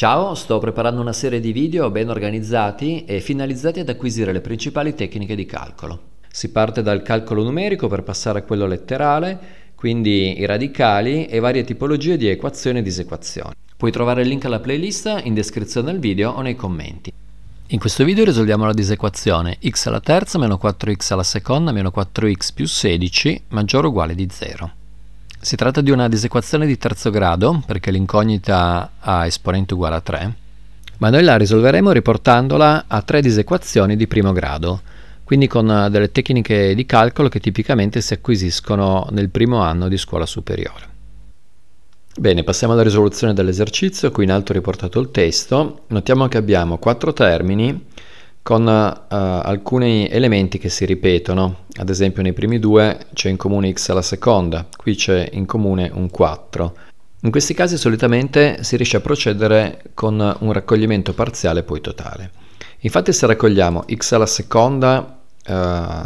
Ciao, sto preparando una serie di video ben organizzati e finalizzati ad acquisire le principali tecniche di calcolo. Si parte dal calcolo numerico per passare a quello letterale, quindi i radicali e varie tipologie di equazioni e disequazioni. Puoi trovare il link alla playlist in descrizione al video o nei commenti. In questo video risolviamo la disequazione x alla terza meno 4x alla seconda meno 4x più 16 maggiore o uguale di 0. Si tratta di una disequazione di terzo grado, perché l'incognita ha esponente uguale a 3, ma noi la risolveremo riportandola a tre disequazioni di primo grado, quindi con eh, delle tecniche di calcolo che tipicamente si acquisiscono nel primo anno di scuola superiore. Bene, passiamo alla risoluzione dell'esercizio, qui in alto riportato il testo, notiamo che abbiamo quattro termini con uh, alcuni elementi che si ripetono. Ad esempio nei primi due c'è in comune x alla seconda, qui c'è in comune un 4. In questi casi solitamente si riesce a procedere con un raccoglimento parziale poi totale. Infatti se raccogliamo x alla seconda uh,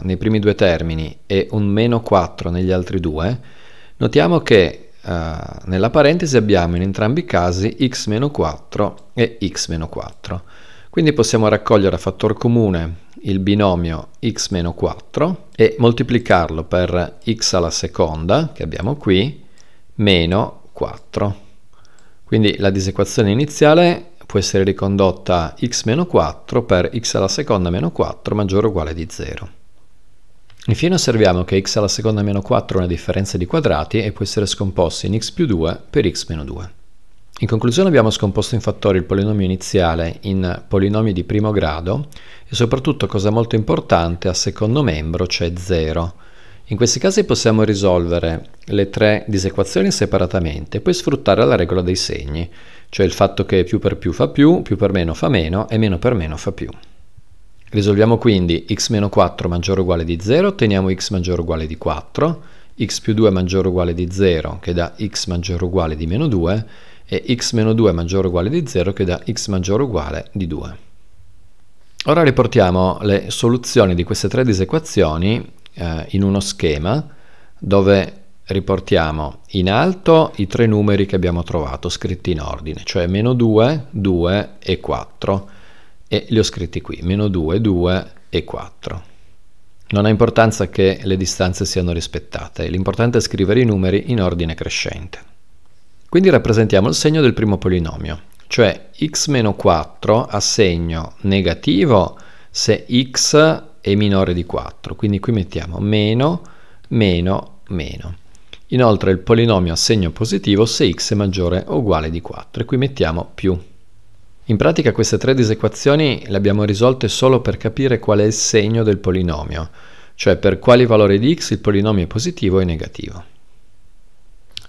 nei primi due termini e un meno 4 negli altri due, notiamo che uh, nella parentesi abbiamo in entrambi i casi x-4 meno e x-4. meno quindi possiamo raccogliere a fattor comune il binomio x-4 e moltiplicarlo per x alla seconda, che abbiamo qui, meno 4. Quindi la disequazione iniziale può essere ricondotta x-4 per x alla seconda meno 4 maggiore o uguale di 0. Infine osserviamo che x alla seconda meno 4 è una differenza di quadrati e può essere scomposta in x più 2 per x meno 2. In conclusione abbiamo scomposto in fattori il polinomio iniziale in polinomi di primo grado e soprattutto, cosa molto importante, a secondo membro c'è 0. In questi casi possiamo risolvere le tre disequazioni separatamente e poi sfruttare la regola dei segni, cioè il fatto che più per più fa più, più per meno fa meno e meno per meno fa più. Risolviamo quindi x-4 maggiore o uguale di 0, otteniamo x maggiore o uguale di 4, x più 2 maggiore o uguale di 0 che dà x maggiore o uguale di meno 2 e x 2 maggiore o uguale di 0 che dà x maggiore o uguale di 2. Ora riportiamo le soluzioni di queste tre disequazioni eh, in uno schema dove riportiamo in alto i tre numeri che abbiamo trovato scritti in ordine, cioè meno 2, 2 e 4 e li ho scritti qui, meno 2, 2 e 4. Non ha importanza che le distanze siano rispettate, l'importante è scrivere i numeri in ordine crescente. Quindi rappresentiamo il segno del primo polinomio, cioè x-4 ha segno negativo se x è minore di 4. Quindi qui mettiamo meno, meno, meno. Inoltre il polinomio ha segno positivo se x è maggiore o uguale di 4 e qui mettiamo più. In pratica queste tre disequazioni le abbiamo risolte solo per capire qual è il segno del polinomio, cioè per quali valori di x il polinomio è positivo e negativo.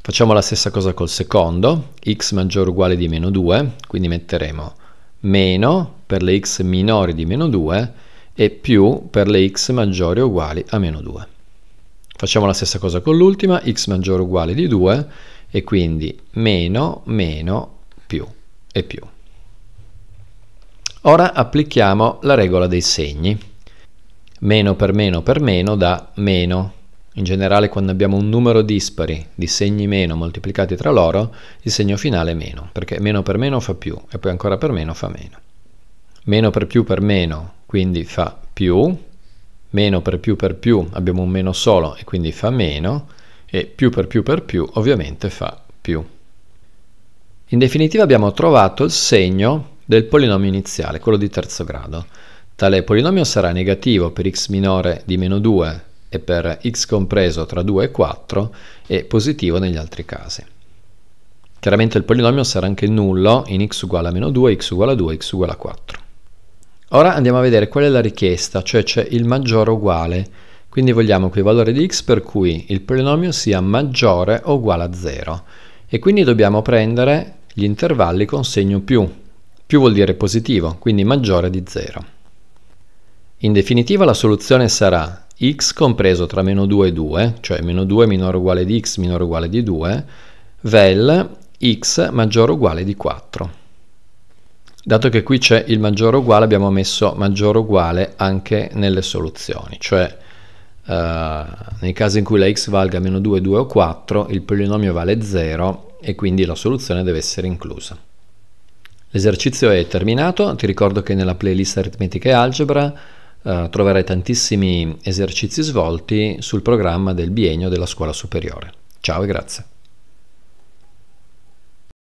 Facciamo la stessa cosa col secondo, x maggiore o uguale di meno 2, quindi metteremo meno per le x minori di meno 2 e più per le x maggiori o uguali a meno 2. Facciamo la stessa cosa con l'ultima, x maggiore o uguale di 2 e quindi meno, meno, più e più. Ora applichiamo la regola dei segni. Meno per meno per meno da meno, in generale quando abbiamo un numero dispari di segni meno moltiplicati tra loro, il segno finale è meno, perché meno per meno fa più e poi ancora per meno fa meno. Meno per più per meno, quindi fa più, meno per più per più abbiamo un meno solo e quindi fa meno, e più per più per più ovviamente fa più. In definitiva abbiamo trovato il segno del polinomio iniziale, quello di terzo grado. Tale polinomio sarà negativo per x minore di meno 2 e per x compreso tra 2 e 4 è positivo negli altri casi. Chiaramente il polinomio sarà anche nullo in x uguale a meno 2, x uguale a 2, x uguale a 4. Ora andiamo a vedere qual è la richiesta, cioè c'è il maggiore o uguale, quindi vogliamo quei valori di x per cui il polinomio sia maggiore o uguale a 0 e quindi dobbiamo prendere gli intervalli con segno più, più vuol dire positivo, quindi maggiore di 0. In definitiva la soluzione sarà x compreso tra meno 2 e 2, cioè meno 2 minore o uguale di x minore o uguale di 2, vel x maggiore o uguale di 4. Dato che qui c'è il maggiore o uguale abbiamo messo maggiore o uguale anche nelle soluzioni, cioè Uh, nei casi in cui la x valga meno 2, 2 o 4, il polinomio vale 0 e quindi la soluzione deve essere inclusa. L'esercizio è terminato, ti ricordo che nella playlist aritmetica e algebra eh, troverai tantissimi esercizi svolti sul programma del biennio della scuola superiore. Ciao e grazie.